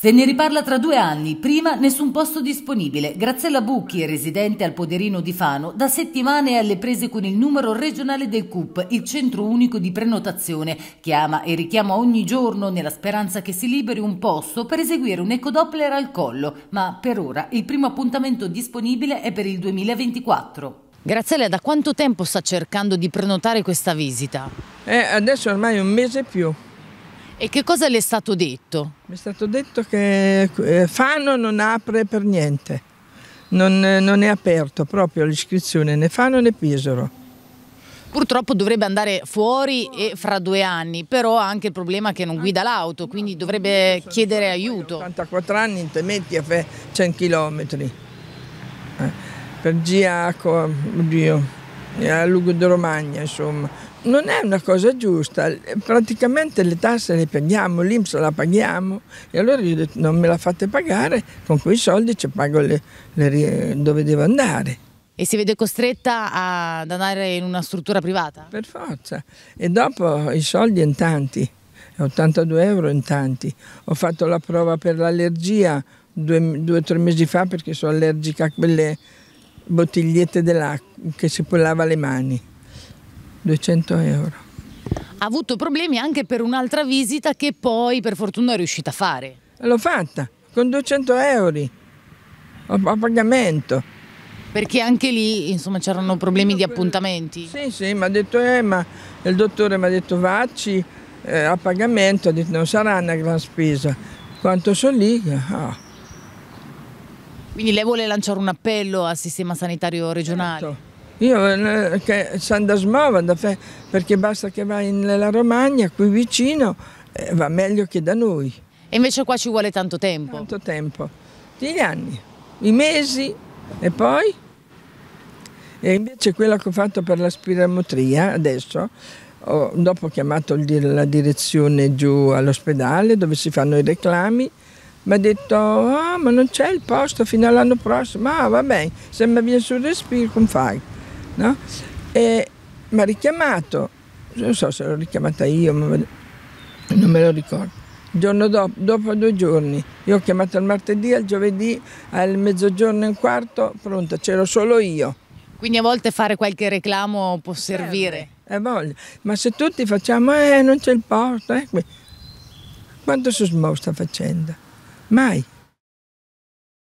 Se ne riparla tra due anni, prima nessun posto disponibile. Graziella Bucchi, residente al Poderino di Fano, da settimane è alle prese con il numero regionale del CUP, il centro unico di prenotazione. Chiama e richiama ogni giorno nella speranza che si liberi un posto per eseguire un ecodoppler al collo, ma per ora il primo appuntamento disponibile è per il 2024. Graziella, da quanto tempo sta cercando di prenotare questa visita? Eh, adesso ormai un mese e più. E che cosa le è stato detto? Mi è stato detto che eh, Fano non apre per niente, non, eh, non è aperto proprio l'iscrizione né Fano né Pisaro. Purtroppo dovrebbe andare fuori e fra due anni, però ha anche il problema che non guida l'auto, quindi dovrebbe chiedere aiuto. 84 anni, te metti a fare 100 km. Eh, per Giacomo, oddio, eh, a de Romagna, insomma. Non è una cosa giusta, praticamente le tasse le paghiamo, l'Inps la paghiamo e allora io ho detto non me la fate pagare, con quei soldi ci pago le, le, dove devo andare e si vede costretta ad andare in una struttura privata? Per forza. E dopo i soldi in tanti, 82 euro in tanti. Ho fatto la prova per l'allergia due o tre mesi fa perché sono allergica a quelle bottigliette dell'acqua che si lava le mani, 200 euro. Ha avuto problemi anche per un'altra visita che poi per fortuna è riuscita a fare. L'ho fatta con 200 euro a pagamento. Perché anche lì insomma c'erano problemi di appuntamenti? Sì, sì, mi ha detto, eh, ma il dottore mi ha detto vacci eh, a pagamento, ha detto non sarà una gran spesa. Quanto sono lì? Oh. Quindi lei vuole lanciare un appello al sistema sanitario regionale? Certo. Io eh, che Sandasmova, perché basta che vai nella Romagna, qui vicino, eh, va meglio che da noi. E invece qua ci vuole tanto tempo? Tanto tempo, gli anni, i mesi e poi? E invece quello che ho fatto per la spiramotria adesso, ho, dopo ho chiamato la direzione giù all'ospedale dove si fanno i reclami, mi ha detto ah ma non c'è il posto fino all'anno prossimo, ah vabbè, se mi viene sul respiro come fai? No? E mi ha richiamato, non so se l'ho richiamata io, ma non me lo ricordo. Il giorno dopo, dopo due giorni, io ho chiamato il martedì, al giovedì, al mezzogiorno e un quarto, pronta, c'ero solo io. Quindi a volte fare qualche reclamo può servire. Eh, eh voglio. Ma se tutti facciamo, eh, non c'è il posto, eh, quanto susmo sta facendo? Mai,